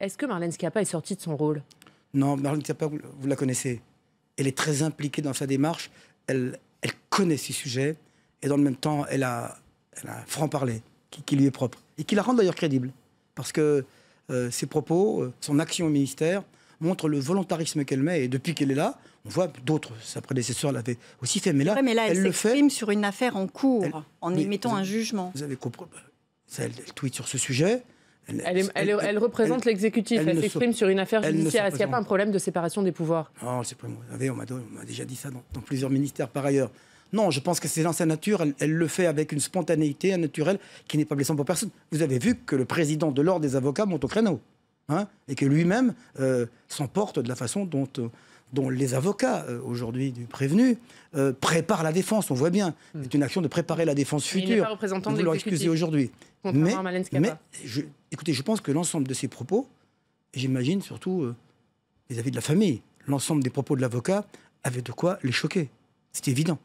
Est-ce que Marlène Schiappa est sortie de son rôle Non, Marlène Schiappa, vous la connaissez. Elle est très impliquée dans sa démarche. Elle, elle connaît ses sujets. Et dans le même temps, elle a, elle a un franc-parler qui, lui est propre. Et qui la rend d'ailleurs crédible. Parce que euh, ses propos, euh, son action au ministère, montrent le volontarisme qu'elle met. Et depuis qu'elle est là, on voit d'autres, sa prédécesseur l'avait aussi fait. Mais là, elle, elle le sur une affaire en cours, en émettant un jugement. Vous avez compris. Bah, elle, elle tweet sur ce sujet. Elle, représente l'exécutif, elle, s'exprime sur une affaire judiciaire. Est-ce qu'il n'y a pas un problème de séparation des pouvoirs Non, ah, c'est pas. on m'a déjà dit ça dans, plusieurs ministères par ailleurs. Non, je pense que c'est dans sa nature. Elle, le fait avec une spontanéité, naturelle qui n'est pas blessant pour personne. Vous avez vu que le président de l'ordre des avocats monte au créneau. Hein, et que lui-même euh, s'emporte de la façon dont. Euh, dont les avocats euh, aujourd'hui du prévenu euh, préparent la défense. On voit bien, hmm. c'est une action de préparer la défense future. Mais il n'est pas aujourd'hui. Mais, écoutez, je pense que l'ensemble de ces propos, j'imagine surtout vis-à-vis euh, de la famille, l'ensemble des propos de l'avocat avait de quoi les choquer. C'est évident.